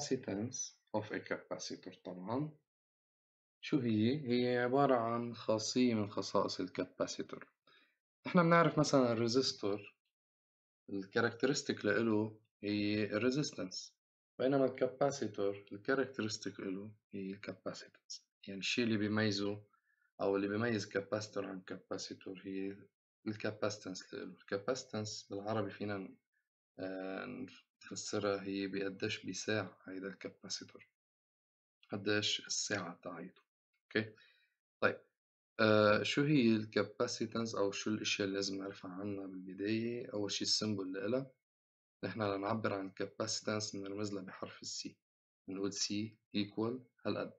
capacitance of a capacitor طبعا شو هي؟ هي عبارة عن خاصية من خصائص الكاباسيتور احنا بنعرف مثلا الريزستور الكاركترستيك له هي الريزستنس بينما الكاباسيتور الكاركترستيك له هي الكاباسيتنس يعني الشيء اللي بيميزه أو اللي بيميز كاباسيتور عن كاباسيتور هي الكاباسيتنس لإله الكاباسيتنس بالعربي فينا آه، نفسرها هي بقداش بساعة هيدا الكاباسيتور قداش الساعة تاعيته اوكي طيب آه شو هي الكاباسيتنس او شو الاشياء اللي لازم نعرفها عنها بالبداية اول شي اللي لها نحن لنعبر عن الكاباسيتنس بنرمز لها بحرف السي بنقول سي ايكوال هالقد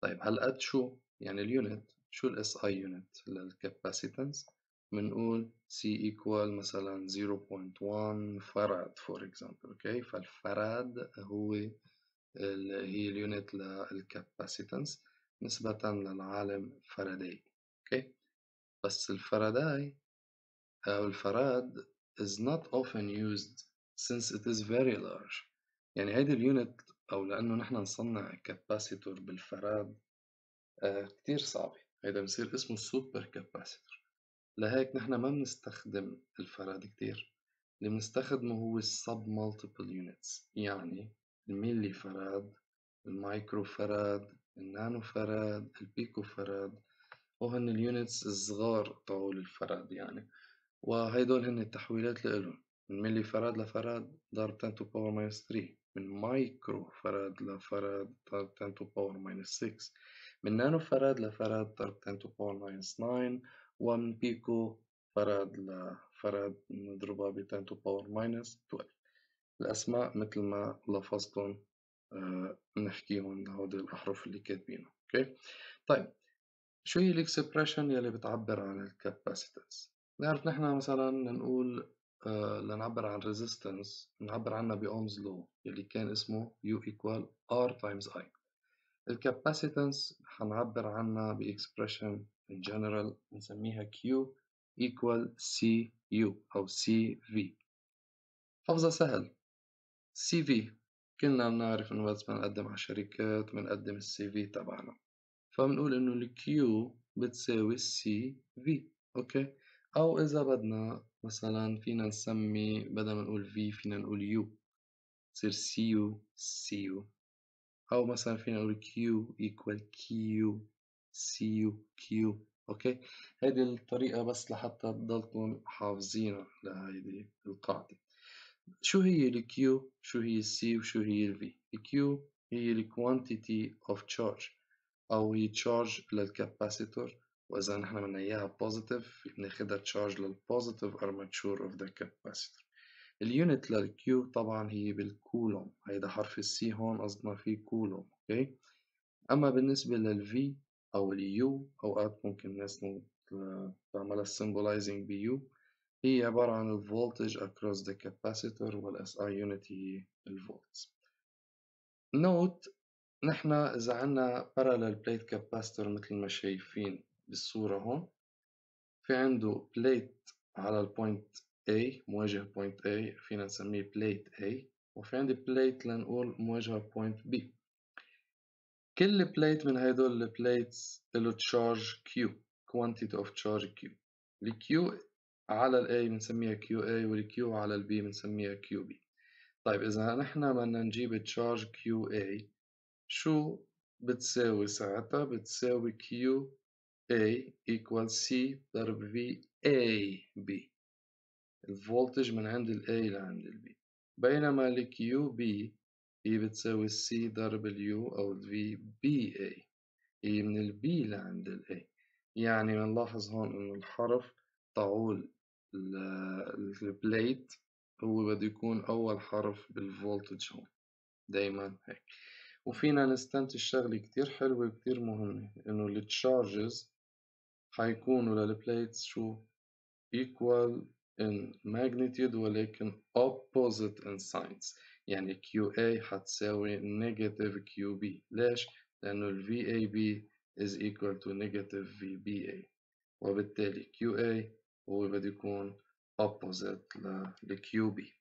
طيب هالقد شو يعني اليونت شو الاس اي يونت للكاباسيتنس بنقول C equal مثلا 0.1 فرد for example okay فالفرد هو ال هي اليونت للكاباسيتنس نسبة للعالم فاراداي okay بس الفاراداي أو الفراد is not often used since it is very large يعني هيدي اليونت أو لأنه نحن نصنع كاباسيتور بالفراد آه كتير صعبة هيدا بصير اسمه سوبر كاباسيتور لهيك نحن ما بنستخدم الفرد كتير اللي بنستخدمه هو السب مالتيبل يونتس يعني الميلي فرد المايكرو فرد النانو فرد البيكو فرد وهن اليونتس الصغار طول الفرد يعني وهيدول هن التحويلات لإلهم من ملي فراد لفراد ضرب 10 to power minus 3 من مايكرو فراد لفراد ضرب 10 to power minus 6 من نانو فراد لفراد ضرب 10 to power minus 9 1 بيكو فراد فراد نضربها ب 10 تو باور ماينس 12 الأسماء مثل ما لفظتهم نحكيهم لهودي الأحرف اللي كاتبينهم أوكي طيب شو هي الإكسبريشن يلي بتعبر عن الكاباسيتنس نعرف نحن مثلا نقول لنعبر عن ريزيستنس نعبر عنها بأومز لو يلي كان اسمه U equal R times I الكاباسيتنس حنعبر عنها بإكسبريشن in general بنسميها Q equal CU أو CV حفظها سهل CV كلنا بنعرف إنه بس بنقدم على شركات بنقدم السي في تبعنا فبنقول إنه الكيو بتساوي السي في أوكي أو إذا بدنا مثلا فينا نسمي بدل ما نقول في فينا نقول يو تصير سي يو سي يو أو مثلا فينا نقول Q equal Q CU Q أوكي هذه الطريقة بس لحتى تضلكم حافظينها لهيدي القاعدة شو هي الكيو شو هي السي وشو هي الفي الكيو هي الكوانتيتي اوف تشارج او هي تشارج للكاباسيتور واذا نحن بدنا اياها بوزيتيف بناخذها تشارج للبوزيتيف ارماتشور اوف ذا كاباسيتور اليونت للكيوب طبعا هي بالكولوم هيدا حرف السي هون قصدنا فيه كولوم اوكي اما بالنسبه للفي او اليو اوقات ممكن الناس تعملها سيمبولايزنج بيو هي عباره عن الفولتج اكروس ذا كاباسيتور والاس اي يونت هي الفولتس نوت نحن اذا عندنا parallel بليت كاباسيتور مثل ما شايفين بالصوره هون في عنده بليت على البوينت A مواجهة بوينت A فينا نسميه بليت A وفي عندي بليت لنقول مواجهة بوينت B كل بليت من هيدول البليتس له تشارج Q quantity of charge Q Q على ال A بنسميها QA Q على ال B بنسميها QB طيب إذا نحن بدنا نجيب تشارج QA شو بتساوي ساعتها بتساوي QA equal C ضرب VAB الفولتج من عند ال A لعند ال B بينما ال QB هي بتساوي السي ضرب اليو أو الفي VBA A هي من B لعند A يعني بنلاحظ هون إنه الحرف طاعون البليت هو بده يكون أول حرف بالفولتج هون دايما هيك وفينا نستنتج شغلة كتير حلوة وكتير مهمة إنه التشارجز حيكونوا للبليتس شو equal in magnitude ولكن opposite in signs يعني QA هتساوي negative QB ليش؟ لأنه ال VAB is equal to negative VBA وبالتالي QA هو بده يكون opposite ل QB